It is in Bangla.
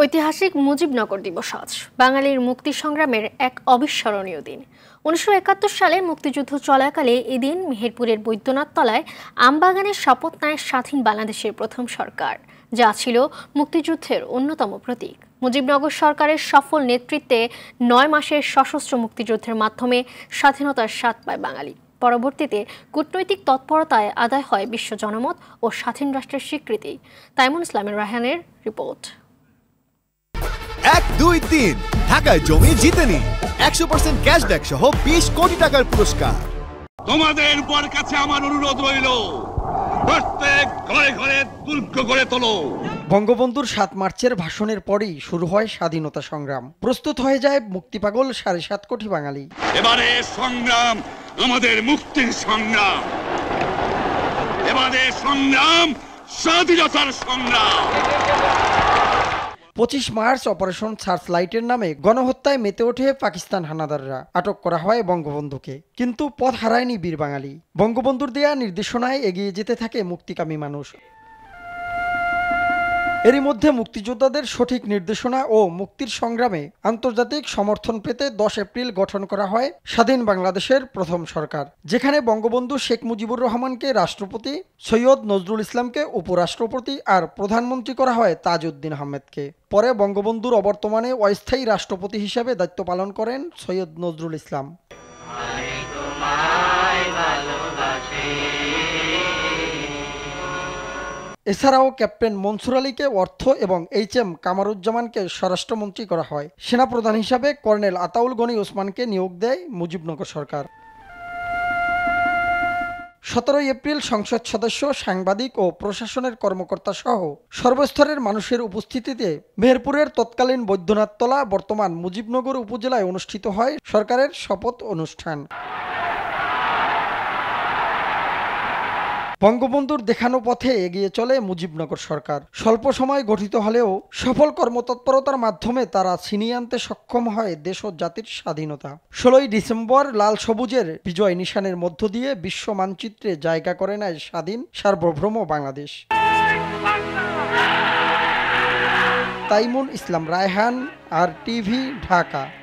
ঐতিহাসিক মুজিবনগর দিবস আজ বাঙালির মুক্তি সংগ্রামের এক অবিস্মরণীয় দিন উনিশশো সালে মুক্তিযুদ্ধ চলাকালে এদিন মেহেরপুরের বৈদ্যনাথ তলায় আমবাগানের শপথ নেয় স্বাধীন বাংলাদেশের প্রথম সরকার যা ছিল মুক্তিযুদ্ধের অন্যতম প্রতীক মুজিবনগর সরকারের সফল নেতৃত্বে নয় মাসের সশস্ত্র মুক্তিযুদ্ধের মাধ্যমে স্বাধীনতার স্বাদ পায় বাঙালি পরবর্তীতে কূটনৈতিক তৎপরতায় আদায় হয় বিশ্ব জনমত ও স্বাধীন রাষ্ট্রের স্বীকৃতি তাইমুল ইসলামের রাহানের রিপোর্ট এক দুই তিন ঢাকায় জমি জিতে নি একশো পার্সেন্ট ক্যাশব্যাক সহ বিশ কোটি টাকার পুরস্কার তোমাদের বর কাছে আমার অনুরোধ রইল ঘরে ঘরে তোলো বঙ্গবন্ধুর সাত মার্চের ভাষণের পরেই শুরু হয় স্বাধীনতা সংগ্রাম প্রস্তুত হয়ে যায় মুক্তি পাগল সাড়ে সাত কোটি বাঙালি এবারে সংগ্রাম আমাদের মুক্তির সংগ্রাম এবারে সংগ্রাম স্বাধীনতার সংগ্রাম পঁচিশ মার্চ অপারেশন সার্চ লাইটের নামে গণহত্যায় মেতে ওঠে পাকিস্তান হানাদাররা আটক করা হয় বঙ্গবন্ধুকে কিন্তু পথ হারায়নি বীর বাঙালি বঙ্গবন্ধুর দেয়া নির্দেশনায় এগিয়ে যেতে থাকে মুক্তিকামী মানুষ এরই মধ্যে মুক্তিযোদ্ধাদের সঠিক নির্দেশনা ও মুক্তির সংগ্রামে আন্তর্জাতিক সমর্থন পেতে দশ এপ্রিল গঠন করা হয় স্বাধীন বাংলাদেশের প্রথম সরকার যেখানে বঙ্গবন্ধু শেখ মুজিবুর রহমানকে রাষ্ট্রপতি সৈয়দ নজরুল ইসলামকে উপরাষ্ট্রপতি আর প্রধানমন্ত্রী করা হয় তাজউদ্দিন আহমেদকে পরে বঙ্গবন্ধুর অবর্তমানে অস্থায়ী রাষ্ট্রপতি হিসেবে দায়িত্ব পালন করেন সৈয়দ নজরুল ইসলাম এছাড়াও ক্যাপ্টেন মনসুর আলীকে অর্থ এবং এইচ এম কামারুজ্জামানকে স্বরাষ্ট্রমন্ত্রী করা হয় সেনাপ্রধান হিসাবে কর্নেল আতাউল গনি ওসমানকে নিয়োগ দেয় মুজিবনগর সরকার সতেরোই এপ্রিল সংসদ সদস্য সাংবাদিক ও প্রশাসনের কর্মকর্তা সহ সর্বস্তরের মানুষের উপস্থিতিতে মেহেরপুরের তৎকালীন বৈদ্যনাথতলা বর্তমান মুজিবনগর উপজেলায় অনুষ্ঠিত হয় সরকারের শপথ অনুষ্ঠান বঙ্গবন্ধুর দেখানো পথে এগিয়ে চলে মুজিবনগর সরকার স্বল্প সময় গঠিত হলেও সফল কর্মতৎপরতার মাধ্যমে তারা ছিনিয়ে আনতে সক্ষম হয় দেশ ও জাতির স্বাধীনতা ষোলোই ডিসেম্বর লাল সবুজের বিজয় নিশানের মধ্য দিয়ে বিশ্ব মানচিত্রে জায়গা করে নেয় স্বাধীন সার্বভৌম বাংলাদেশ তাইমুন ইসলাম রায়হান আর টিভি ঢাকা